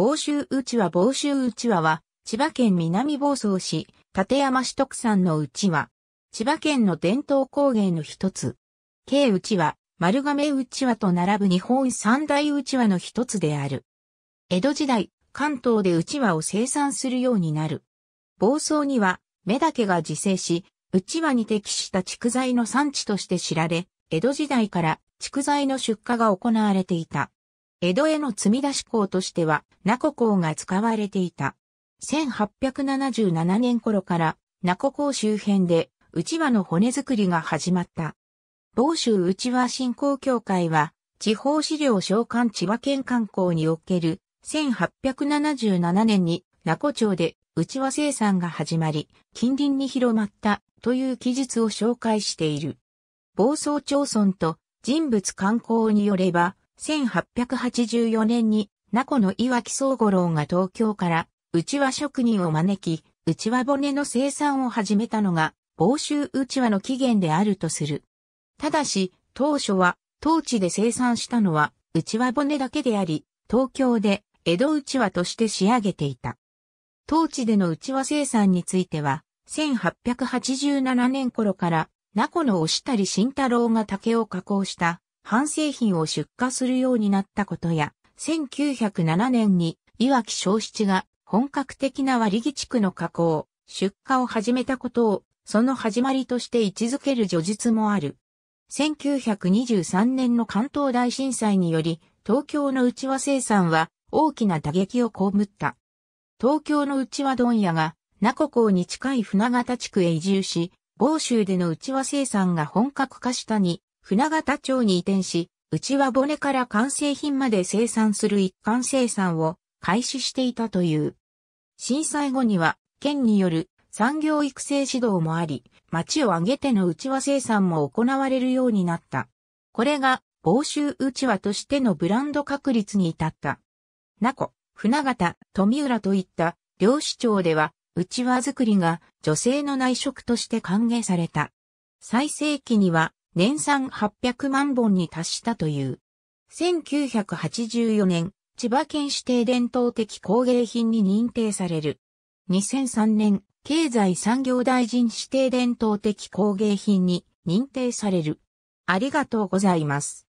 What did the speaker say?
房州うちわ房州うちわは、千葉県南房総市、立山市特産のうちわ。千葉県の伝統工芸の一つ。軽うちわ、丸亀うちわと並ぶ日本三大うちわの一つである。江戸時代、関東でうちわを生産するようになる。房総には、目だけが自生し、うちわに適した蓄材の産地として知られ、江戸時代から蓄材の出荷が行われていた。江戸への積み出し港としては、名古港が使われていた。1877年頃から、名古港周辺で、内輪の骨作りが始まった。某州内輪振興協会は、地方資料召喚千葉県観光における、1877年に、名古町で、内輪生産が始まり、近隣に広まった、という記述を紹介している。房総町村と人物観光によれば、1884年に、名古の岩木宗五郎が東京から、うちわ職人を招き、うちわ骨の生産を始めたのが、房州うちわの起源であるとする。ただし、当初は、当地で生産したのは、うちわ骨だけであり、東京で、江戸うちわとして仕上げていた。当地でのうちわ生産については、1887年頃から、名古の押り慎太郎が竹を加工した半製品を出荷するようになったことや、1907年に岩木小七が本格的な割木地区の加工、出荷を始めたことを、その始まりとして位置づける叙述もある。1923年の関東大震災により、東京の内輪生産は大きな打撃を被った。東京の内輪問屋が、名古港に近い船形地区へ移住し、某州での内輪生産が本格化したに船形町に移転し、内輪骨から完成品まで生産する一貫生産を開始していたという。震災後には、県による産業育成指導もあり、町を挙げての内輪生産も行われるようになった。これが、房州内輪としてのブランド確立に至った。名古、船形、富浦といった漁師町では、内輪作りが女性の内職として歓迎された。最盛期には年産800万本に達したという。1984年、千葉県指定伝統的工芸品に認定される。2003年、経済産業大臣指定伝統的工芸品に認定される。ありがとうございます。